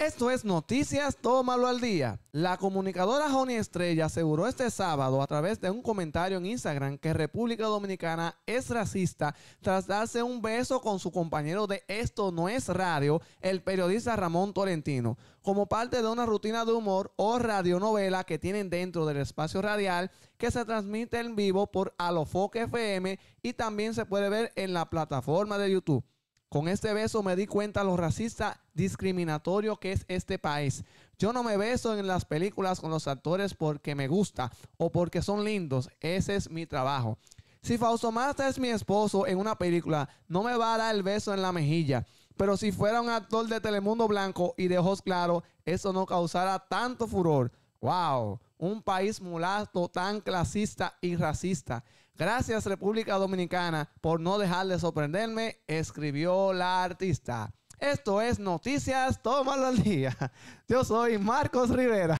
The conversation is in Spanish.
Esto es Noticias Tómalo al Día. La comunicadora Joni Estrella aseguró este sábado a través de un comentario en Instagram que República Dominicana es racista tras darse un beso con su compañero de Esto No es Radio, el periodista Ramón Tolentino, como parte de una rutina de humor o radionovela que tienen dentro del espacio radial que se transmite en vivo por Alofoque FM y también se puede ver en la plataforma de YouTube. Con este beso me di cuenta lo racista discriminatorio que es este país. Yo no me beso en las películas con los actores porque me gusta o porque son lindos. Ese es mi trabajo. Si Fausto Master es mi esposo en una película, no me va a dar el beso en la mejilla. Pero si fuera un actor de Telemundo Blanco y de ojos claros, eso no causará tanto furor. ¡Wow! un país mulato tan clasista y racista. Gracias República Dominicana por no dejar de sorprenderme, escribió la artista. Esto es Noticias Tómalo al Día. Yo soy Marcos Rivera.